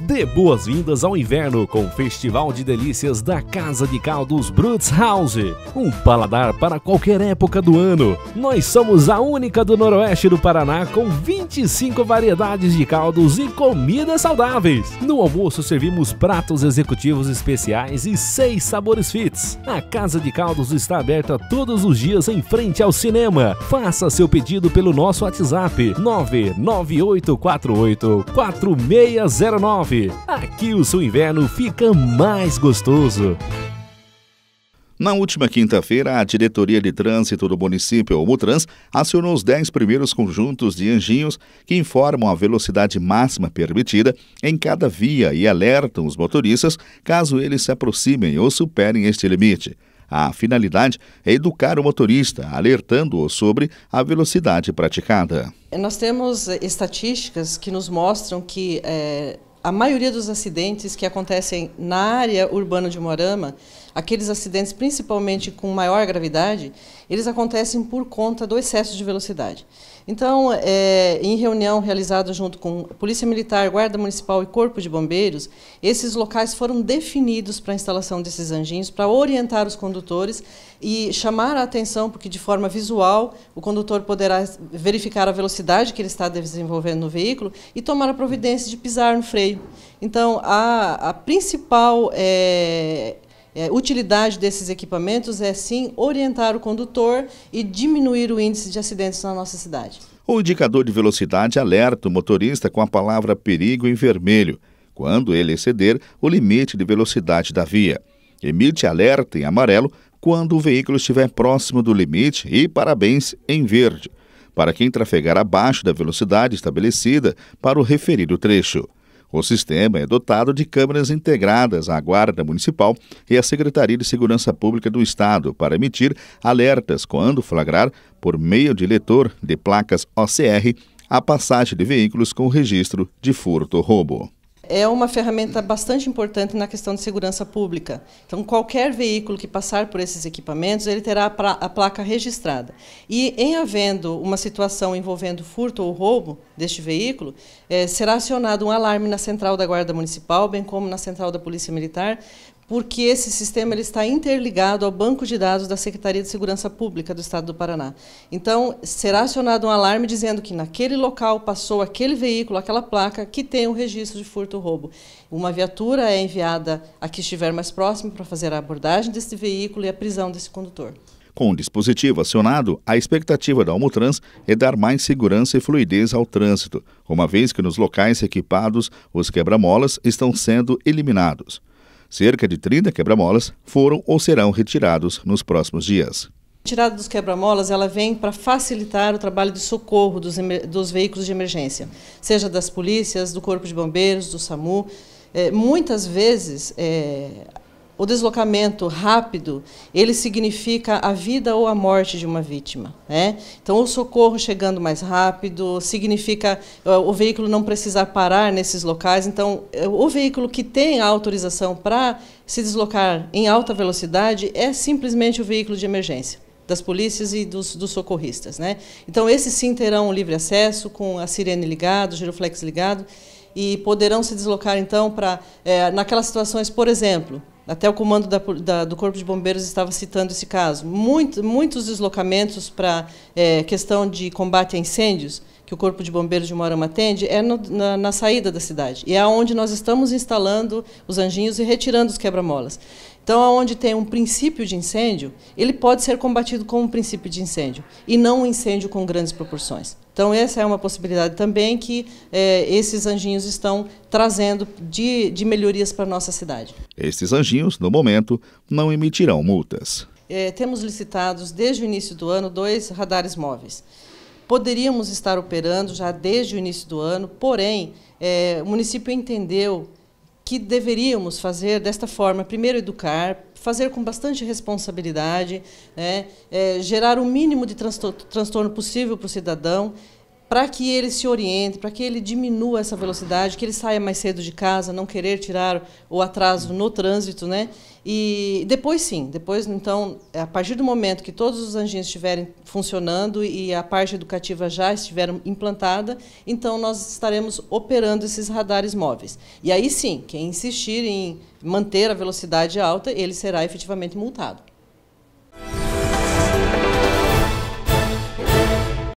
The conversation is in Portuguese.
Dê boas-vindas ao inverno com o Festival de Delícias da Casa de Caldos Brutz House. Um paladar para qualquer época do ano. Nós somos a única do Noroeste do Paraná com 25 variedades de caldos e comidas saudáveis. No almoço servimos pratos executivos especiais e seis sabores fits. A Casa de Caldos está aberta todos os dias em frente ao cinema. Faça seu pedido pelo nosso WhatsApp 998484609. Aqui o seu inverno fica mais gostoso. Na última quinta-feira, a Diretoria de Trânsito do município, o Mutrans, acionou os 10 primeiros conjuntos de anjinhos que informam a velocidade máxima permitida em cada via e alertam os motoristas caso eles se aproximem ou superem este limite. A finalidade é educar o motorista, alertando-o sobre a velocidade praticada. Nós temos estatísticas que nos mostram que é, a maioria dos acidentes que acontecem na área urbana de Morama aqueles acidentes, principalmente com maior gravidade, eles acontecem por conta do excesso de velocidade. Então, é, em reunião realizada junto com Polícia Militar, Guarda Municipal e Corpo de Bombeiros, esses locais foram definidos para a instalação desses anjinhos, para orientar os condutores e chamar a atenção, porque de forma visual o condutor poderá verificar a velocidade que ele está desenvolvendo no veículo e tomar a providência de pisar no freio. Então, a, a principal é, é, utilidade desses equipamentos é sim orientar o condutor e diminuir o índice de acidentes na nossa cidade. O indicador de velocidade alerta o motorista com a palavra perigo em vermelho, quando ele exceder o limite de velocidade da via. Emite alerta em amarelo quando o veículo estiver próximo do limite e parabéns em verde, para quem trafegar abaixo da velocidade estabelecida para o referido trecho. O sistema é dotado de câmeras integradas à Guarda Municipal e à Secretaria de Segurança Pública do Estado para emitir alertas quando flagrar, por meio de leitor de placas OCR, a passagem de veículos com registro de furto ou roubo é uma ferramenta bastante importante na questão de segurança pública. Então, qualquer veículo que passar por esses equipamentos, ele terá a placa registrada. E, em havendo uma situação envolvendo furto ou roubo deste veículo, é, será acionado um alarme na central da Guarda Municipal, bem como na central da Polícia Militar, porque esse sistema ele está interligado ao banco de dados da Secretaria de Segurança Pública do Estado do Paraná. Então, será acionado um alarme dizendo que naquele local passou aquele veículo, aquela placa que tem o um registro de furto ou roubo. Uma viatura é enviada a que estiver mais próximo para fazer a abordagem desse veículo e a prisão desse condutor. Com o dispositivo acionado, a expectativa da Almotrans é dar mais segurança e fluidez ao trânsito, uma vez que nos locais equipados os quebra-molas estão sendo eliminados. Cerca de 30 quebra-molas foram ou serão retirados nos próximos dias. A retirada dos quebra-molas ela vem para facilitar o trabalho de socorro dos, dos, veículos de emergência, seja das polícias, do corpo de bombeiros, do SAMU. É, muitas vezes é, o deslocamento rápido, ele significa a vida ou a morte de uma vítima. Né? Então, o socorro chegando mais rápido significa o veículo não precisar parar nesses locais. Então, é, o veículo que tem a autorização para se deslocar em alta velocidade é simplesmente o veículo de emergência das polícias e dos, dos, socorristas. Né? Então, esses sim terão livre acesso, com a sirene ligada, o giroflex ligado, e poderão se deslocar, então, para, é, naquelas situações, por exemplo, até o comando da, da, do Corpo de Bombeiros estava citando esse caso. Muito, muitos deslocamentos para é, questão de combate a incêndios, que o Corpo de Bombeiros de Moarama atende, é no, na, na, saída da cidade. E é onde nós estamos instalando os anjinhos e retirando os quebra-molas. Então, onde tem um princípio de incêndio, ele pode ser combatido com um princípio de incêndio, e não um incêndio com grandes proporções. Então, essa é uma possibilidade também que é, esses anjinhos estão trazendo de, de melhorias para a nossa cidade. Esses anjinhos, no momento, não emitirão multas. É, temos licitados desde o início do ano dois radares móveis. Poderíamos estar operando já desde o início do ano, porém, é, o município entendeu que deveríamos fazer desta forma: primeiro, educar, fazer com bastante responsabilidade, né, é, gerar o mínimo de transtorno possível para o cidadão para que ele se oriente, para que ele diminua essa velocidade, que ele saia mais cedo de casa, não querer tirar o atraso no trânsito, né? E depois sim, depois então, a partir do momento que todos os anjinhos estiverem funcionando e a parte educativa já estiver implantada, então nós estaremos operando esses radares móveis. E aí sim, quem insistir em manter a velocidade alta, ele será efetivamente multado.